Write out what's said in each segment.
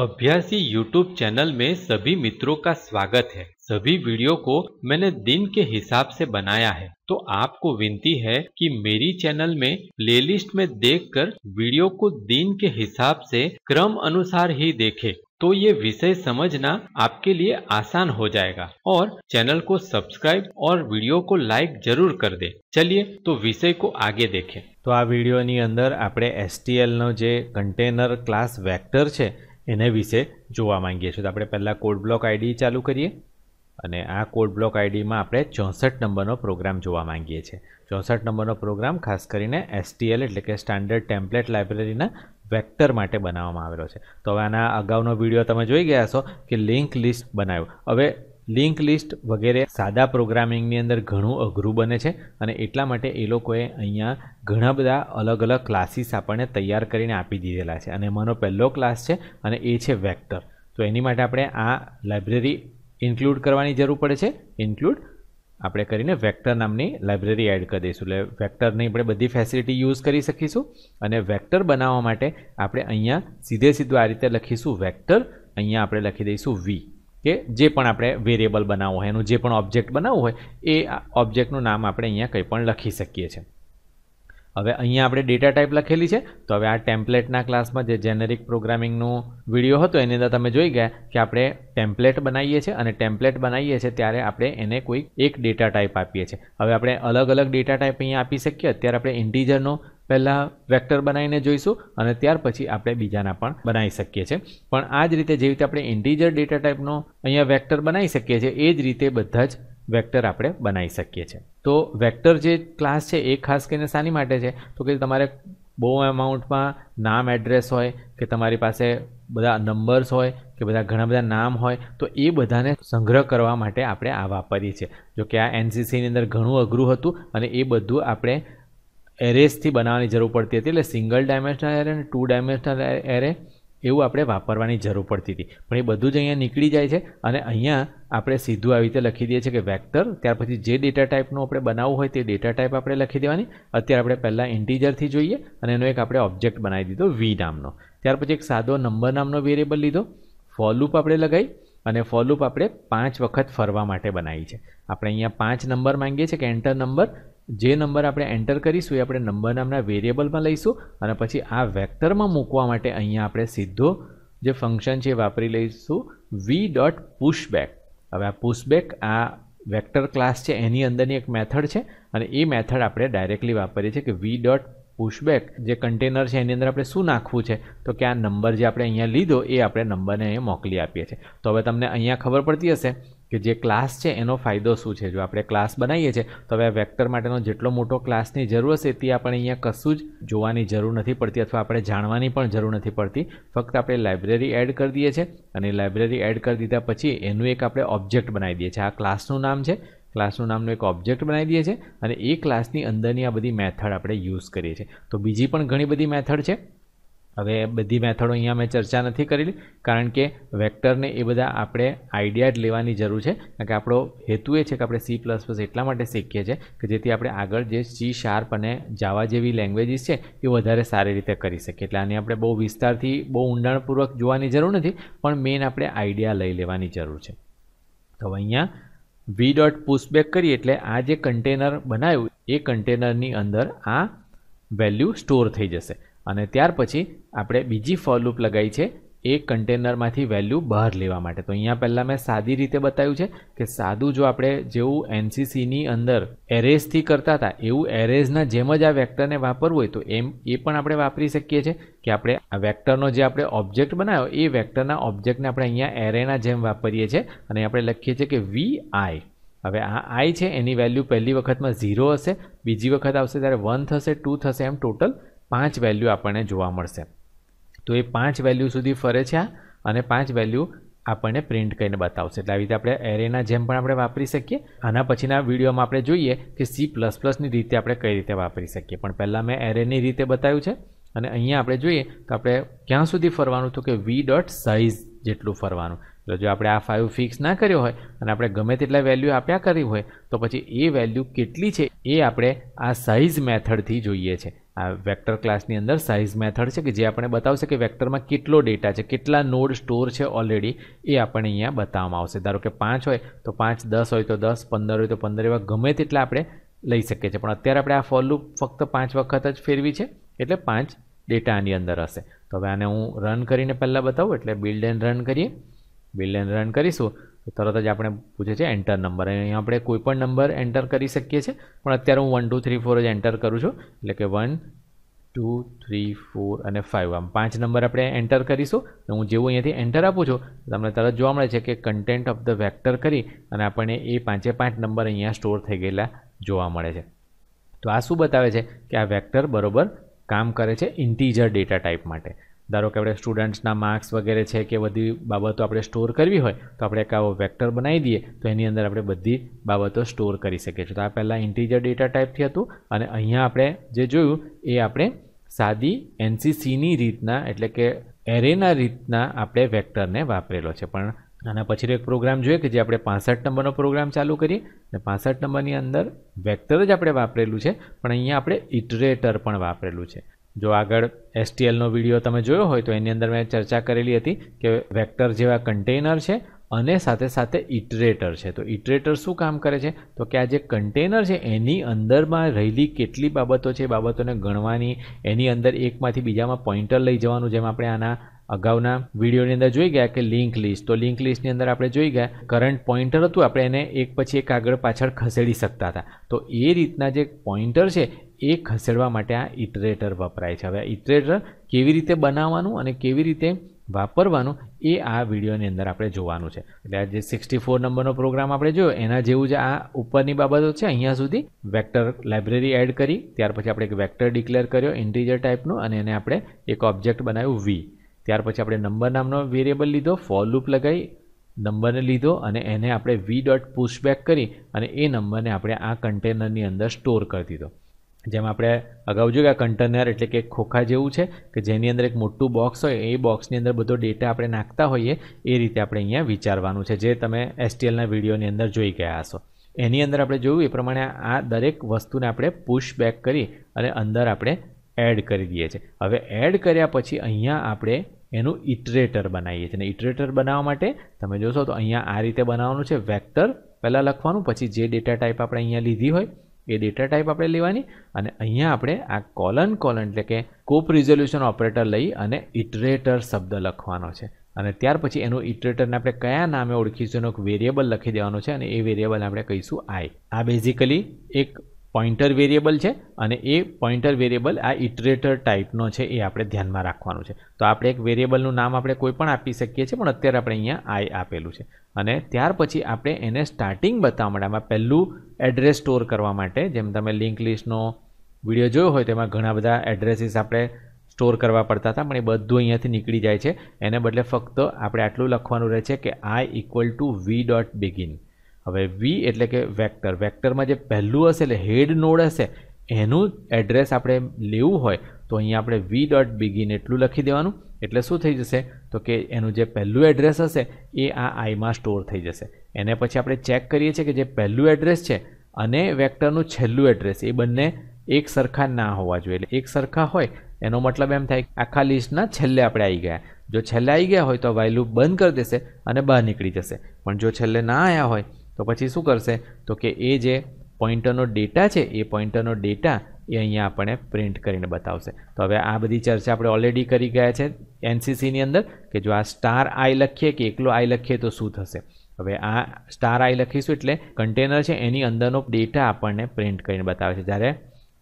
अभ्यासी YouTube channel में सभी मित्रों का स्वागत है सभी वीडियो को मैंने दिन के हिसाब से बनाया है तो आपको विनती है कि मेरी चैनल में प्लेलिस्ट में देखकर वीडियो को दिन के हिसाब से क्रम अनुसार ही देखें तो ये विषय समझना आपके लिए आसान हो जाएगा और चैनल को सब्सक्राइब और वीडियो को लाइक जरूर कर दे चलिए तो को आगे વિષય तो आ वीडियो તો अंदर વિડીયોની एस टी एल नो कंटेनर क्लास वेक्टर है એને વિશે જોવા માંગીએ છીએ તો આપણે પહેલાં કોડ બ્લોક આઈડી ચાલુ કરીએ અને આ કોડ બ્લોક આઈડીમાં આપણે ચોસઠ નંબરનો પ્રોગ્રામ જોવા માંગીએ છીએ ચોસઠ નંબરનો પ્રોગ્રામ ખાસ કરીને એસટીએલ એટલે કે સ્ટાન્ડર્ડ ટેમ્પલેટ લાઇબ્રેરીના વેક્ટર માટે બનાવવામાં આવેલો છે તો હવે આના અગાઉનો વિડીયો તમે જોઈ ગયા છો કે લિંક લિસ્ટ બનાવ્યું હવે લિંક લિસ્ટ વગેરે સાદા પ્રોગ્રામિંગની અંદર ઘણું અઘરું બને છે અને એટલા માટે એ લોકોએ અહીંયા ઘણા બધા અલગ અલગ ક્લાસીસ આપણને તૈયાર કરીને આપી દીધેલા છે અને એમાંનો પહેલો ક્લાસ છે અને એ છે વેક્ટર તો એની માટે આપણે આ લાઇબ્રેરી ઇન્ક્લુડ કરવાની જરૂર પડે છે ઇન્ક્લુડ આપણે કરીને વેક્ટર નામની લાઇબ્રેરી એડ કરી દઈશું એટલે વેક્ટરની આપણે બધી ફેસિલિટી યુઝ કરી શકીશું અને વેક્ટર બનાવવા માટે આપણે અહીંયા સીધે સીધું આ રીતે લખીશું વેક્ટર અહીંયા આપણે લખી દઈશું વી કે જે પણ આપણે વેરિયેબલ બનાવવું હોય એનું જે પણ ઓબ્જેક્ટ બનાવવું હોય એ ઓબ્જેક્ટનું નામ આપણે અહીંયા કંઈ પણ લખી શકીએ છીએ હવે અહીંયા આપણે ડેટા ટાઈપ લખેલી છે તો હવે આ ટેમ્પલેટના ક્લાસમાં જે જેનેરિક પ્રોગ્રામિંગનો વિડીયો હતો એની અંદર તમે જોઈ ગયા કે આપણે ટેમ્પલેટ બનાવીએ છીએ અને ટેમ્પલેટ બનાવીએ છીએ ત્યારે આપણે એને કોઈ એક ડેટા ટાઈપ આપીએ છીએ હવે આપણે અલગ અલગ ડેટા ટાઈપ અહીંયા આપી શકીએ અત્યારે આપણે ઇન્ટીજરનો પહેલાં વેક્ટર બનાવીને જોઈશું અને ત્યાર પછી આપણે બીજાના પણ બનાવી શકીએ છીએ પણ આ જ રીતે જેવી રીતે આપણે ઇન્ટીજર ડેટા ટાઈપનો અહીંયા વેક્ટર બનાવી શકીએ છીએ એ જ રીતે બધા જ વેક્ટર આપણે બનાવી શકીએ છીએ તો વેક્ટર જે ક્લાસ છે એ ખાસ કરીને શાની માટે છે તો કે તમારે બહુ એમાઉન્ટમાં નામ એડ્રેસ હોય કે તમારી પાસે બધા નંબર્સ હોય કે બધા ઘણા બધા નામ હોય તો એ બધાને સંગ્રહ કરવા માટે આપણે આ વાપરીએ છીએ જો કે આ એનસીસીની અંદર ઘણું અઘરું હતું અને એ બધું આપણે એરેસથી બનાવવાની જરૂર પડતી હતી એટલે સિંગલ ડાયમેન્શનલ એરે અને ટુ ડાયમેન્શનલ એરે એવું આપણે વાપરવાની જરૂર પડતી હતી પણ એ બધું જ અહીંયા નીકળી જાય છે અને અહીંયા આપણે સીધું આવી રીતે લખી દઈએ છીએ કે વેક્ટર ત્યાર પછી જે ડેટા ટાઈપનું આપણે બનાવવું હોય તે ડેટા ટાઈપ આપણે લખી દેવાની અત્યારે આપણે પહેલાં ઇન્ટીજરથી જોઈએ અને એનો એક આપણે ઓબ્જેક્ટ બનાવી દીધો વી નામનો ત્યાર પછી એક સાદો નંબર નામનો વેરિયેબલ લીધો ફોલૂપ આપણે લગાવી અને ફોલૂપ આપણે પાંચ વખત ફરવા માટે બનાવી છે આપણે અહીંયા પાંચ નંબર માંગીએ છીએ કે એન્ટર નંબર જે નંબર આપણે એન્ટર કરીશું એ આપણે નંબર નામના વેરિયેબલમાં લઈશું અને પછી આ વેક્ટરમાં મૂકવા માટે અહીંયા આપણે સીધો જે ફંક્શન છે એ વાપરી લઈશું વી ડોટ પુશબેક હવે આ પુશબેક આ વેક્ટર ક્લાસ છે એની અંદરની એક મેથડ છે અને એ મેથડ આપણે ડાયરેક્ટલી વાપરીએ છીએ કે વી ડોટ પુશબેક જે કન્ટેનર છે એની અંદર આપણે શું નાખવું છે તો કે આ નંબર જે આપણે અહીંયા લીધો એ આપણે નંબરને અહીંયા મોકલી આપીએ છીએ તો હવે તમને અહીંયા ખબર પડતી હશે કે જે ક્લાસ છે એનો ફાયદો શું છે જો આપણે ક્લાસ બનાવીએ છીએ તો હવે આ વેક્ટર માટેનો જેટલો મોટો ક્લાસની જરૂર હશે તે આપણે અહીંયા કશું જ જોવાની જરૂર નથી પડતી અથવા આપણે જાણવાની પણ જરૂર નથી પડતી ફક્ત આપણે લાઇબ્રેરી એડ કરી દઈએ છીએ અને લાઇબ્રેરી એડ કરી દીધા પછી એનું એક આપણે ઓબ્જેક્ટ બનાવી દઈએ છીએ આ ક્લાસનું નામ છે ક્લાસનું નામનું એક ઓબ્જેક્ટ બનાવી દઈએ છીએ અને એ ક્લાસની અંદરની આ બધી મેથડ આપણે યુઝ કરીએ છીએ તો બીજી પણ ઘણી બધી મેથડ છે હવે બધી મેથડો અહીંયા મેં ચર્ચા નથી કરેલી કારણ કે વેક્ટરને એ બધા આપણે આઈડિયા જ લેવાની જરૂર છે કારણ કે આપણો હેતુ એ છે કે આપણે સી પ્લસ પ્લસ એટલા માટે શીખીએ છીએ કે જેથી આપણે આગળ જે સી શાર્પ અને જાવા જેવી લેંગ્વેજીસ છે એ વધારે સારી રીતે કરી શકીએ એટલે આની આપણે બહુ વિસ્તારથી બહુ ઊંડાણપૂર્વક જોવાની જરૂર નથી પણ મેઇન આપણે આઈડિયા લઈ લેવાની જરૂર છે તો અહીંયા વી ડોટ પુશબેક કરીએ એટલે આ જે કન્ટેનર બનાવ્યું એ કન્ટેનરની અંદર આ વેલ્યુ સ્ટોર થઈ જશે અને ત્યાર પછી આપણે બીજી ફોર લૂપ લગાવી છે એ કન્ટેનરમાંથી વેલ્યુ બહાર લેવા માટે તો અહીંયા પહેલાં મેં સાદી રીતે બતાવ્યું છે કે સાદું જો આપણે જેવું એનસીસીની અંદર એરેઝથી કરતા હતા એવું એરેઝના જેમ જ આ વેક્ટરને વાપરવું હોય તો એમ એ પણ આપણે વાપરી શકીએ છીએ કે આપણે આ વેક્ટરનો જે આપણે ઓબ્જેક્ટ બનાવ્યો એ વેક્ટરના ઓબ્જેક્ટને આપણે અહીંયા એરેના જેમ વાપરીએ છીએ અને આપણે લખીએ છીએ કે વી આઈ હવે આ આઈ છે એની વેલ્યુ પહેલી વખતમાં ઝીરો હશે બીજી વખત આવશે ત્યારે વન થશે ટુ થશે એમ ટોટલ પાંચ વેલ્યુ આપણને જોવા મળશે તો એ પાંચ વેલ્યુ સુધી ફરે છે આ અને પાંચ વેલ્યુ આપણને પ્રિન્ટ કરીને બતાવશે એટલે આવી રીતે આપણે એરેના જેમ પણ આપણે વાપરી શકીએ આના પછીના વિડીયોમાં આપણે જોઈએ કે સી પ્લસ પ્લસની રીતે આપણે કઈ રીતે વાપરી શકીએ પણ પહેલાં મેં એરેની રીતે બતાવ્યું છે અને અહીંયા આપણે જોઈએ તો આપણે ક્યાં સુધી ફરવાનું તો કે વી ડોટ સાઇઝ જેટલું ફરવાનું એટલે જો આપણે આ ફાઇવ ફિક્સ ના કર્યો હોય અને આપણે ગમે તેટલા વેલ્યુ આપ્યા કરી હોય તો પછી એ વેલ્યુ કેટલી છે એ આપણે આ સાઇઝ મેથડથી જોઈએ છે આ વેક્ટર ક્લાસની અંદર સાઇઝ મેથડ છે કે જે આપણે બતાવશે કે વેક્ટરમાં કેટલો ડેટા છે કેટલા નોડ સ્ટોર છે ઓલરેડી એ આપણે અહીંયા બતાવવામાં આવશે ધારો કે પાંચ હોય તો પાંચ દસ હોય તો દસ પંદર હોય તો પંદર એવા ગમે તેટલા આપણે લઈ શકીએ છીએ પણ અત્યારે આપણે આ ફોર ફક્ત પાંચ વખત જ ફેરવી છે એટલે પાંચ ડેટા આની અંદર હશે તો હવે આને હું રન કરીને પહેલાં બતાવું એટલે બિલ્ડ એન્ડ રન કરીએ બિલ્ડ એન્ડ રન કરીશું તરત જ આપણે પૂછે છે એન્ટર નંબર અને અહીંયા આપણે કોઈ પણ નંબર એન્ટર કરી શકીએ છીએ પણ અત્યારે હું વન ટુ થ્રી ફોર જ એન્ટર કરું છું એટલે કે વન ટુ થ્રી ફોર અને ફાઇવ આમ પાંચ નંબર આપણે એન્ટર કરીશું હું જેવું અહીંયાથી એન્ટર આપું છું તમને તરત જોવા મળે છે કે કન્ટેન્ટ ઓફ ધ વેક્ટર કરી અને આપણને એ પાંચે પાંચ નંબર અહીંયા સ્ટોર થઈ ગયેલા જોવા મળે છે તો આ શું બતાવે છે કે આ વેક્ટર બરોબર કામ કરે છે ઇન્ટીજર ડેટા ટાઈપ માટે ધારો કે આપણે સ્ટુડન્ટ્સના માર્ક્સ વગેરે છે કે બધી બાબતો આપણે સ્ટોર કરવી હોય તો આપણે એક આવો વેક્ટર બનાવી દઈએ તો એની અંદર આપણે બધી બાબતો સ્ટોર કરી શકીએ છીએ તો આ પહેલાં ઇન્ટીજર ડેટા ટાઈપથી હતું અને અહીંયા આપણે જે જોયું એ આપણે સાદી એનસીસીની રીતના એટલે કે એરેના રીતના આપણે વેક્ટરને વાપરેલો છે પણ આના પછી એક પ્રોગ્રામ જોઈએ કે જે આપણે પાસઠ નંબરનો પ્રોગ્રામ ચાલુ કરીએ અને પાસઠ નંબરની અંદર વેક્ટર જ આપણે વાપરેલું છે પણ અહીંયા આપણે ઇટરેટર પણ વાપરેલું છે જો આગળ એસટીએલનો વિડીયો તમે જોયો હોય તો એની અંદર મેં ચર્ચા કરેલી હતી કે વેક્ટર જેવા કન્ટેનર છે અને સાથે સાથે ઇટરેટર છે તો ઇટરેટર શું કામ કરે છે તો કે આ જે કન્ટેનર છે એની અંદરમાં રહેલી કેટલી બાબતો છે બાબતોને ગણવાની એની અંદર એકમાંથી બીજામાં પોઈન્ટર લઈ જવાનું જેમ આપણે આના અગાઉના વિડીયોની અંદર જોઈ ગયા કે લિંક લિસ્ટ તો લિંક લિસ્ટની અંદર આપણે જોઈ ગયા કરંટ પોઈન્ટર હતું આપણે એને એક પછી એક આગળ પાછળ ખસેડી શકતા હતા તો એ રીતના જે પોઈન્ટર છે એ ખસેડવા માટે આ ઇટરેટર વપરાય છે હવે આ ઇટરેટર કેવી રીતે બનાવવાનું અને કેવી રીતે વાપરવાનું એ આ વિડીયોની અંદર આપણે જોવાનું છે એટલે આ જે સિક્સટી ફોર નંબરનો પ્રોગ્રામ આપણે જોયો એના જેવું જ આ ઉપરની બાબતો છે અહીંયા સુધી વેક્ટર લાઇબ્રેરી એડ કરી ત્યાર પછી આપણે એક વેક્ટર ડિક્લેર કર્યો ઇન્ટીજર ટાઈપનું અને એને આપણે એક ઓબ્જેક્ટ બનાવ્યું વી ત્યાર પછી આપણે નંબર નામનો વેરિયેબલ લીધો ફોર લૂપ લગાવી નંબરને લીધો અને એને આપણે વી ડોટ પુશબેક કરી અને એ નંબરને આપણે આ કન્ટેનરની અંદર સ્ટોર કરી દીધો જેમ આપણે અગાઉ જોયું આ કન્ટેનર એટલે કે ખોખા જેવું છે કે જેની અંદર એક મોટું બોક્સ હોય એ બોક્સની અંદર બધો ડેટા આપણે નાખતા હોઈએ એ રીતે આપણે અહીંયા વિચારવાનું છે જે તમે એસટીએલના વિડીયોની અંદર જોઈ ગયા હશો એની અંદર આપણે જોયું એ પ્રમાણે આ દરેક વસ્તુને આપણે પુશ બેક કરી અને અંદર આપણે એડ કરી દઈએ છીએ હવે એડ કર્યા પછી અહીંયા આપણે એનું ઇટરેટર બનાવીએ છીએ અને ઇટરેટર બનાવવા માટે તમે જોશો તો અહીંયા આ રીતે બનાવવાનું છે વેક્ટર પહેલાં લખવાનું પછી જે ડેટા ટાઈપ આપણે અહીંયા લીધી હોય એ ડેટા ટાઈપ આપણે લેવાની અને અહીંયા આપણે આ કોલન કોલન એટલે કે કોપ રિઝોલ્યુશન ઓપરેટર લઈ અને ઇટરેટર શબ્દ લખવાનો છે અને ત્યાર પછી એનું ઇટરેટરને આપણે કયા નામે ઓળખીશું એનો એક વેરિયેબલ લખી દેવાનો છે અને એ વેરિયેબલ આપણે કહીશું આઈ આ બેઝિકલી એક પોઈન્ટર વેરિયેબલ છે અને એ પોઈન્ટર વેરિયેબલ આ ઇટરેટર ટાઈપનો છે એ આપણે ધ્યાનમાં રાખવાનું છે તો આપણે એક વેરિયેબલનું નામ આપણે કોઈ પણ આપી શકીએ છીએ પણ અત્યારે આપણે અહીંયા આઈ આપેલું છે અને ત્યાર પછી આપણે એને સ્ટાર્ટિંગ બતાવવા માટે આમાં પહેલું એડ્રેસ સ્ટોર કરવા માટે જેમ તમે લિંક લિસ્ટનો વિડીયો જોયો હોય તેમાં ઘણા બધા એડ્રેસીસ આપણે સ્ટોર કરવા પડતા હતા પણ એ બધું અહીંયાથી નીકળી જાય છે એને બદલે ફક્ત આપણે આટલું લખવાનું રહે છે કે I equal to V dot begin હવે વી એટલે કે વેક્ટર વેક્ટરમાં જે પહેલું હશે એટલે હેડ નોડ હશે એનું એડ્રેસ આપણે લેવું હોય તો અહીંયા આપણે વી ડોટ બિગિન એટલું લખી દેવાનું એટલે શું થઈ જશે તો કે એનું જે પહેલું એડ્રેસ હશે એ આ આઈમાં સ્ટોર થઈ જશે એને પછી આપણે ચેક કરીએ છીએ કે જે પહેલું એડ્રેસ છે અને વેક્ટરનું છેલ્લું એડ્રેસ એ બંને એક સરખા ના હોવા જોઈએ એટલે એક સરખા હોય એનો મતલબ એમ થાય આખા લિસ્ટના છેલ્લે આપણે આવી ગયા જો છેલ્લે આવી ગયા હોય તો વાયલું બંધ કરી દેશે અને બહાર નીકળી જશે પણ જો છેલ્લે ના આવ્યા હોય તો પછી શું કરશે તો કે એ જે પોઈન્ટરનો ડેટા છે એ પોઈન્ટરનો ડેટા એ અહીંયા આપણે પ્રિન્ટ કરીને બતાવશે તો હવે આ બધી ચર્ચા આપણે ઓલરેડી કરી ગયા છે એનસીસીની અંદર કે જો આ સ્ટાર આઈ લખીએ કે એકલો આઈ લખીએ તો શું થશે હવે આ સ્ટાર આઈ લખીશું એટલે કન્ટેનર છે એની અંદરનો ડેટા આપણને પ્રિન્ટ કરીને બતાવે છે જ્યારે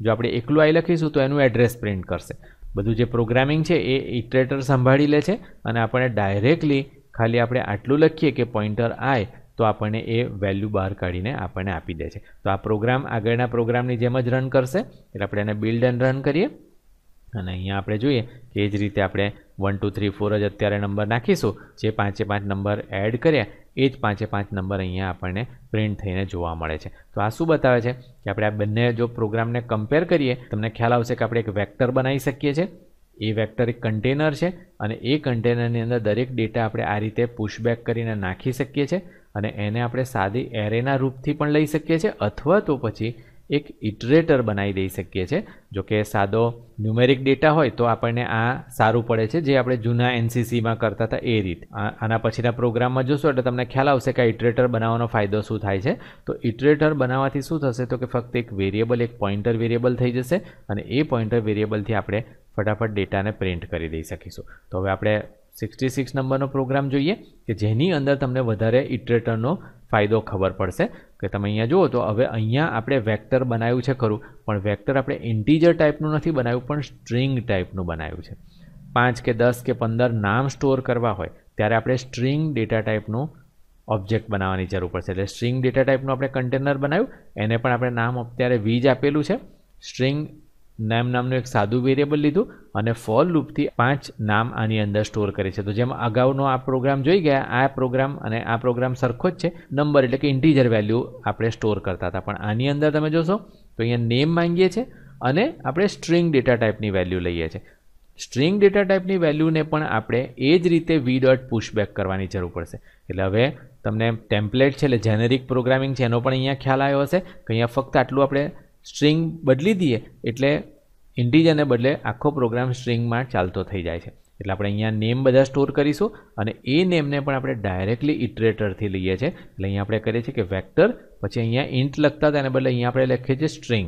જો આપણે એકલું આઈ લખીશું તો એનું એડ્રેસ પ્રિન્ટ કરશે બધું જે પ્રોગ્રામિંગ છે એ ઇટરેટર સંભાળી લે છે અને આપણે ડાયરેક્ટલી ખાલી આપણે આટલું લખીએ કે પોઈન્ટર આય તો આપણને એ વેલ્યુ બહાર કાઢીને આપણને આપી દે છે તો આ પ્રોગ્રામ આગળના પ્રોગ્રામની જેમ જ રન કરશે એટલે આપણે એને બિલ્ડ એન્ડ રન કરીએ અને અહીંયા આપણે જોઈએ કે એ જ રીતે આપણે વન ટુ થ્રી ફોર જ અત્યારે નંબર નાખીશું જે પાંચે પાંચ નંબર એડ કર્યા એ જ પાંચે પાંચ નંબર અહીંયા આપણને પ્રિન્ટ થઈને જોવા મળે છે તો આ શું બતાવે છે કે આપણે આ બંને જો પ્રોગ્રામને કમ્પેર કરીએ તમને ખ્યાલ આવશે કે આપણે એક વેક્ટર બનાવી શકીએ છીએ એ વેક્ટર એક કન્ટેનર છે અને એ કન્ટેનરની અંદર દરેક ડેટા આપણે આ રીતે પુશબેક કરીને નાખી શકીએ છીએ અને એને આપણે સાદી એરેના રૂપથી પણ લઈ શકીએ છીએ અથવા તો પછી એક ઇટરેટર બનાવી દઈ શકીએ છીએ જો કે સાદો ન્યુમેરિક ડેટા હોય તો આપણને આ સારું પડે છે જે આપણે જૂના એનસીસીમાં કરતા હતા એ રીત આના પછીના પ્રોગ્રામમાં જોશો એટલે તમને ખ્યાલ આવશે કે આ ઇટરેટર બનાવવાનો ફાયદો શું થાય છે તો ઇટરેટર બનાવવાથી શું થશે તો કે ફક્ત એક વેરિયેબલ એક પોઈન્ટર વેરિયેબલ થઈ જશે અને એ પોઈન્ટર વેરિયેબલથી આપણે ફટાફટ ડેટાને પ્રિન્ટ કરી દઈ શકીશું તો હવે આપણે સિક્સટી સિક્સ નંબરનો પ્રોગ્રામ જોઈએ કે જેની અંદર તમને વધારે ઇટરેટરનો ફાયદો ખબર પડશે કે તમે અહીંયા જુઓ તો હવે અહીંયા આપણે વેક્ટર બનાવ્યું છે ખરું પણ વેક્ટર આપણે ઇન્ટીજર ટાઈપનું નથી બનાવ્યું પણ સ્ટ્રિંગ ટાઈપનું બનાવ્યું છે પાંચ કે દસ કે પંદર નામ સ્ટોર કરવા હોય ત્યારે આપણે સ્ટ્રિંગ ડેટા ટાઈપનું ઓબ્જેક્ટ બનાવવાની જરૂર પડશે એટલે સ્ટ્રિંગ ડેટા ટાઈપનું આપણે કન્ટેનર બનાવ્યું એને પણ આપણે નામ અત્યારે વીજ આપેલું છે સ્ટ્રિંગ નામ નામનું એક સાદું વેરિયેબલ લીધું અને ફોર લૂપથી પાંચ નામ આની અંદર સ્ટોર કરે છે તો જેમ અગાઉનો આ પ્રોગ્રામ જોઈ ગયા આ પ્રોગ્રામ અને આ પ્રોગ્રામ સરખો જ છે નંબર એટલે કે ઇન્ટીજર વેલ્યુ આપણે સ્ટોર કરતા હતા પણ આની અંદર તમે જોશો તો અહીંયા નેમ માંગીએ છીએ અને આપણે સ્ટ્રિંગ ડેટા ટાઈપની વેલ્યુ લઈએ છીએ સ્ટ્રિંગ ડેટા ટાઈપની વેલ્યુને પણ આપણે એ જ રીતે વી ડોટ પુશબેક કરવાની જરૂર પડશે એટલે હવે તમને ટેમ્પલેટ છે એટલે જેનેરિક પ્રોગ્રામિંગ છે એનો પણ અહીંયા ખ્યાલ આવ્યો હશે કે અહીંયા ફક્ત આટલું આપણે સ્ટ્રિંગ બદલી દઈએ એટલે ઇન્ટીજરને બદલે આખો પ્રોગ્રામ સ્ટ્રિંગમાં ચાલતો થઈ જાય છે એટલે આપણે અહીંયા નેમ બધા સ્ટોર કરીશું અને એ નેમને પણ આપણે ડાયરેક્ટલી ઇટરેટરથી લઈએ છીએ એટલે અહીંયા આપણે કરીએ છીએ કે વેક્ટર પછી અહીંયા ઇન્ટ લખતા તેને બદલે અહીંયા આપણે લખીએ છીએ સ્ટ્રિંગ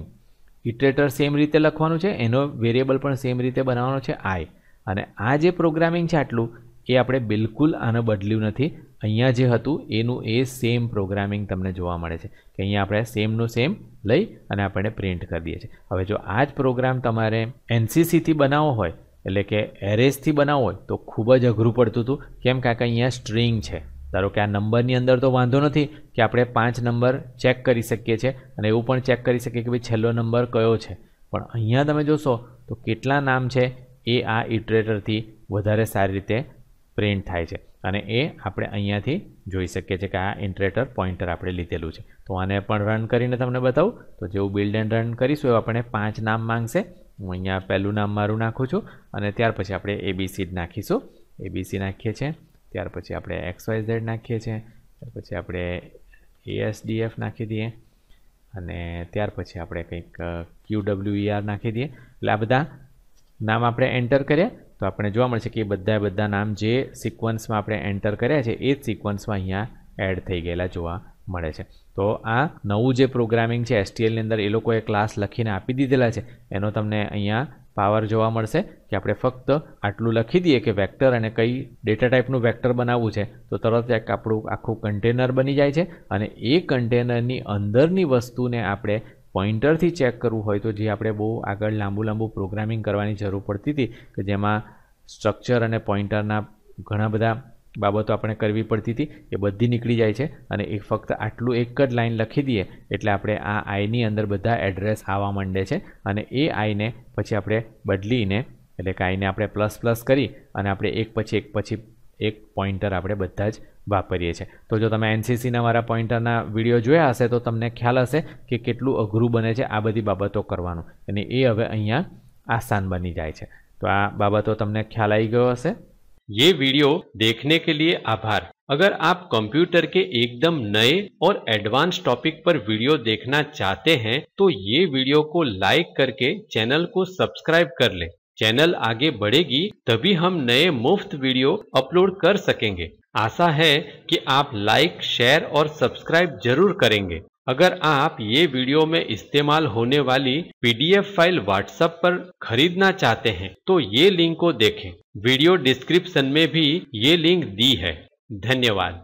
ઇટરેટર સેમ રીતે લખવાનું છે એનો વેરિયેબલ પણ સેમ રીતે બનાવવાનો છે આઈ અને આ જે પ્રોગ્રામિંગ છે આટલું એ આપણે બિલકુલ આને બદલ્યું નથી અહીંયા જે હતું એનું એ સેમ પ્રોગ્રામિંગ તમને જોવા મળે છે કે અહીંયા આપણે સેમનું સેમ લઈ અને આપણે પ્રિન્ટ કરી દઈએ છીએ હવે જો આ જ પ્રોગ્રામ તમારે એનસીસીથી બનાવવો હોય એટલે કે એરેસથી બનાવવો હોય તો ખૂબ જ અઘરું પડતું હતું કેમ કારણ કે અહીંયા સ્ટ્રિંગ છે ધારો કે આ નંબરની અંદર તો વાંધો નથી કે આપણે પાંચ નંબર ચેક કરી શકીએ છીએ અને એવું પણ ચેક કરી શકીએ કે ભાઈ છેલ્લો નંબર કયો છે પણ અહીંયા તમે જોશો તો કેટલા નામ છે એ આ ઇટરેટરથી વધારે સારી રીતે પ્રિન્ટ થાય છે અને એ આપણે અહીંયાથી જોઈ શકીએ છીએ કે આ ઇન્ટરેટર પોઈન્ટર આપણે લીધેલું છે તો આને પણ રન કરીને તમને બતાવું તો જેવું બિલ્ડ એન્ડ રન કરીશું એવું આપણે પાંચ નામ માંગશે હું અહીંયા પહેલું નામ મારું નાખું છું અને ત્યાર પછી આપણે એબીસી નાખીશું એબીસી નાખીએ છીએ ત્યાર પછી આપણે એક્સવાય ઝેડ નાખીએ છીએ ત્યાર પછી આપણે એએસડીએફ નાખી દઈએ અને ત્યાર પછી આપણે કંઈક ક્યુડબ્લ્યુઈઆર e નાખી દઈએ એટલે આ બધા નામ આપણે એન્ટર કરીએ તો આપણે જોવા મળશે કે બધા બધા નામ જે સિક્વન્સમાં આપણે એન્ટર કર્યા છે એ જ સિક્વન્સમાં અહીંયા એડ થઈ ગયેલા જોવા મળે છે તો આ નવું જે પ્રોગ્રામિંગ છે એસટીએલની અંદર એ લોકોએ ક્લાસ લખીને આપી દીધેલા છે એનો તમને અહીંયા પાવર જોવા મળશે કે આપણે ફક્ત આટલું લખી દઈએ કે વેક્ટર અને કઈ ડેટા ટાઈપનું વેક્ટર બનાવવું છે તો તરત એક આપણું આખું કન્ટેનર બની જાય છે અને એ કન્ટેનરની અંદરની વસ્તુને આપણે પોઈન્ટરથી ચેક કરવું હોય તો જે આપણે બહુ આગળ લાંબુ લાંબુ પ્રોગ્રામિંગ કરવાની જરૂર પડતી હતી કે જેમાં સ્ટ્રક્ચર અને પોઈન્ટરના ઘણા બધા બાબતો આપણે કરવી પડતી હતી એ બધી નીકળી જાય છે અને એ ફક્ત આટલું એક જ લાઇન લખી દઈએ એટલે આપણે આ આઈની અંદર બધા એડ્રેસ આવવા માંડે છે અને એ આઈને પછી આપણે બદલીને એટલે કે આઈને આપણે પ્લસ પ્લસ કરી અને આપણે એક પછી એક પછી એક પોઈન્ટર આપણે બધા જ વાપરીએ છીએ તો જો તમે એનસીસીના મારા પોઈન્ટરના વિડીયો જોયા હશે તો તમને ખ્યાલ હશે કે કેટલું અઘરું બને છે આ બધી બાબતો કરવાનું અને એ હવે અહીંયા આસાન બની જાય છે તો આ બાબતો તમને ખ્યાલ આવી ગયો હશે ये वीडियो देखने के लिए आभार अगर आप कंप्यूटर के एकदम नए और एडवांस टॉपिक पर वीडियो देखना चाहते हैं तो ये वीडियो को लाइक करके चैनल को सब्सक्राइब कर लें। चैनल आगे बढ़ेगी तभी हम नए मुफ्त वीडियो अपलोड कर सकेंगे आशा है कि आप लाइक शेयर और सब्सक्राइब जरूर करेंगे अगर आप ये वीडियो में इस्तेमाल होने वाली पीडीएफ फाइल व्हाट्सएप पर खरीदना चाहते हैं तो ये लिंक को देखें वीडियो डिस्क्रिप्शन में भी ये लिंक दी है धन्यवाद